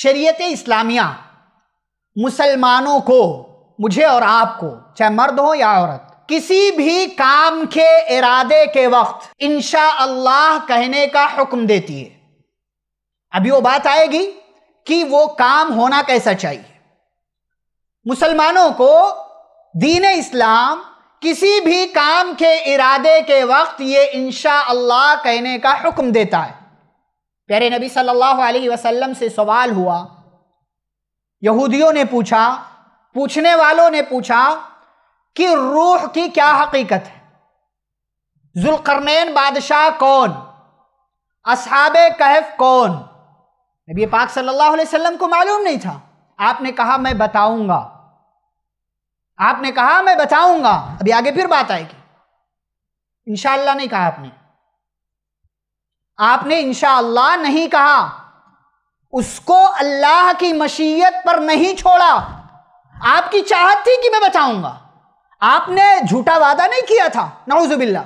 शरीयत इस्लामिया मुसलमानों को मुझे और आपको चाहे मर्द हो या औरत किसी भी काम के इरादे के वक्त इंशा अल्लाह कहने का हुक्म देती है अभी वो बात आएगी कि वो काम होना कैसा चाहिए मुसलमानों को दीन इस्लाम किसी भी काम के इरादे के वक्त ये इंशा अल्लाह कहने का हुक्म देता है प्यारे नबी सल्लल्लाहु अलैहि वसल्लम से सवाल हुआ यहूदियों ने पूछा पूछने वालों ने पूछा कि रूह की क्या हकीकत है जुलकरनैन बादशाह कौन असहाब कहफ कौन नबी पाक सल्लल्लाहु अलैहि वसल्लम को मालूम नहीं था आपने कहा मैं बताऊंगा आपने कहा मैं बताऊंगा अभी आगे फिर बात आएगी इनशाला नहीं कहा आपने आपने इंशाला नहीं कहा उसको अल्लाह की मशीयत पर नहीं छोड़ा आपकी चाहत थी कि मैं बचाऊंगा आपने झूठा वादा नहीं किया था नौजुबिल्ला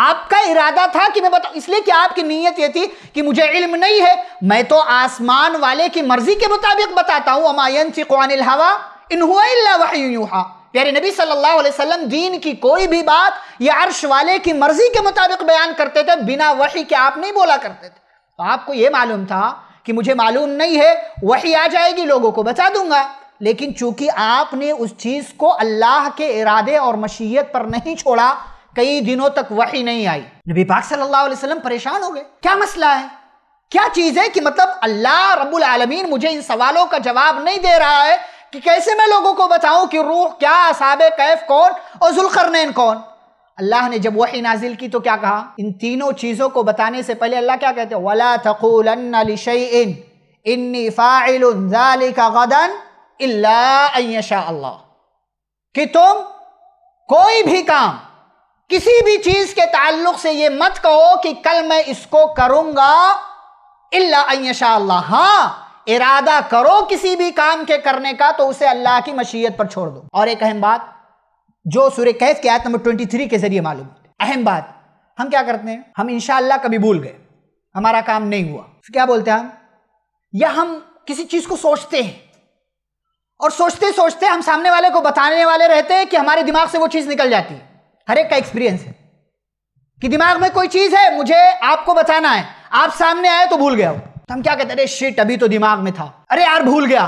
आपका इरादा था कि मैं बताऊं इसलिए कि आपकी नीयत ये थी कि मुझे इल्म नहीं है मैं तो आसमान वाले की मर्जी के मुताबिक बताता हूं अमायन हवा इन हुआ प्यारे नबी सल्लल्लाहु अलैहि वसल्लम दीन की कोई भी बात या अर्श वाले की मर्जी के मुताबिक बयान करते थे बिना वही के आप नहीं बोला करते थे तो आपको ये मालूम था कि मुझे मालूम नहीं है वही आ जाएगी लोगों को बता दूंगा लेकिन चूंकि आपने उस चीज़ को अल्लाह के इरादे और मशीयत पर नहीं छोड़ा कई दिनों तक वही नहीं आई नबी पाक सल्लल्लाहु अलैहि वसल्लम परेशान हो गए क्या मसला है क्या चीज़ है कि मतलब अल्लाह रब्बुल आलमीन मुझे इन सवालों का जवाब नहीं दे रहा है कि कैसे मैं लोगों को बताऊं कि रूह क्या असाब कैफ कौन और जुलकरनैन कौन अल्लाह ने जब वही नाजिल की तो क्या कहा इन तीनों चीज़ों को बताने से पहले अल्लाह क्या कहते हैं वला गदन कि तुम कोई भी काम किसी भी चीज़ के ताल्लुक से ये मत कहो कि कल मैं इसको करूंगा इलाशा अल्लाह हाँ इरादा करो किसी भी काम के करने का तो उसे अल्लाह की मशीयत पर छोड़ दो और एक अहम बात जो सूर्य कैफ के आयत नंबर ट्वेंटी थ्री के जरिए मालूम अहम बात हम क्या करते हैं हम इनशाला कभी भूल गए हमारा काम नहीं हुआ क्या बोलते हैं हम या हम किसी चीज को सोचते हैं और सोचते सोचते हम सामने वाले को बताने वाले रहते हैं कि हमारे दिमाग से वो चीज निकल जाती है हर एक का एक्सपीरियंस है कि दिमाग में कोई चीज है मुझे आपको बताना है आप सामने आए तो भूल गया हो तो हम क्या कहते अरे शिट अभी तो दिमाग में था अरे यार भूल गया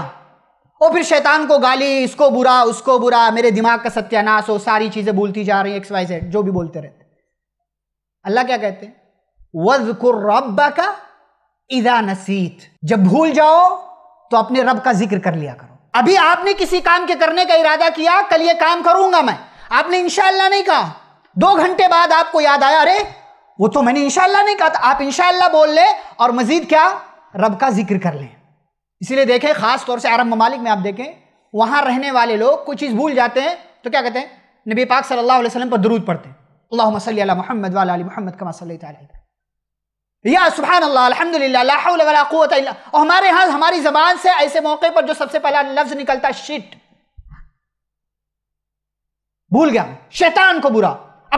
और फिर शैतान को गाली इसको बुरा उसको बुरा मेरे दिमाग का सत्यानाश हो सारी चीज़ें भूलती जा रही एक्स वाई जेड जो भी बोलते रहते अल्लाह क्या कहते हैं वजकुर रब्बा का इदा नसीत जब भूल जाओ तो अपने रब का जिक्र कर लिया करो अभी आपने किसी काम के करने का इरादा किया कल ये काम करूंगा मैं आपने इंशाला नहीं कहा दो घंटे बाद आपको याद आया अरे वो तो मैंने इंशाला नहीं कहा था आप इंशाला बोल ले और मजीद क्या रब का जिक्र कर लें इसीलिए देखें ख़ास तौर से अरब ममालिक में आप देखें वहाँ रहने वाले लोग कोई चीज़ भूल जाते हैं तो क्या कहते हैं नबी पाक सल्लल्लाहु अलैहि वसल्लम पर दरूद पढ़ते हैं अल्लाह सल महमद वाल महमद कमा सल या सुबहान अल्लाह और हमारे यहाँ हमारी ज़बान से ऐसे मौके पर जो सबसे पहला लफ्ज़ निकलता शिट भूल गया शैतान को बुरा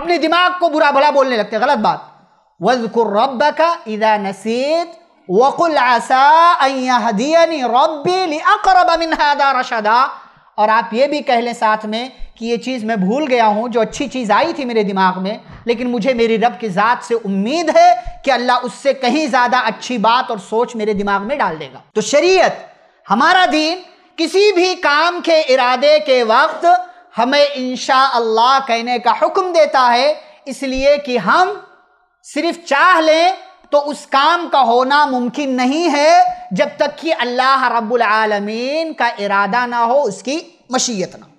अपने दिमाग को बुरा भला बोलने लगते गलत बात वजकुर रब का इदा नसीत वकुल रशदा और आप ये भी कह लें साथ में कि ये चीज़ मैं भूल गया हूँ जो अच्छी चीज़ आई थी मेरे दिमाग में लेकिन मुझे मेरी रब की ज़ात से उम्मीद है कि अल्लाह उससे कहीं ज़्यादा अच्छी बात और सोच मेरे दिमाग में डाल देगा तो शरीयत हमारा दीन किसी भी काम के इरादे के वक्त हमें इन अल्लाह कहने का हुक्म देता है इसलिए कि हम सिर्फ चाह लें तो उस काम का होना मुमकिन नहीं है जब तक कि अल्लाह रब्बुल आलमीन का इरादा ना हो उसकी मशीयत ना हो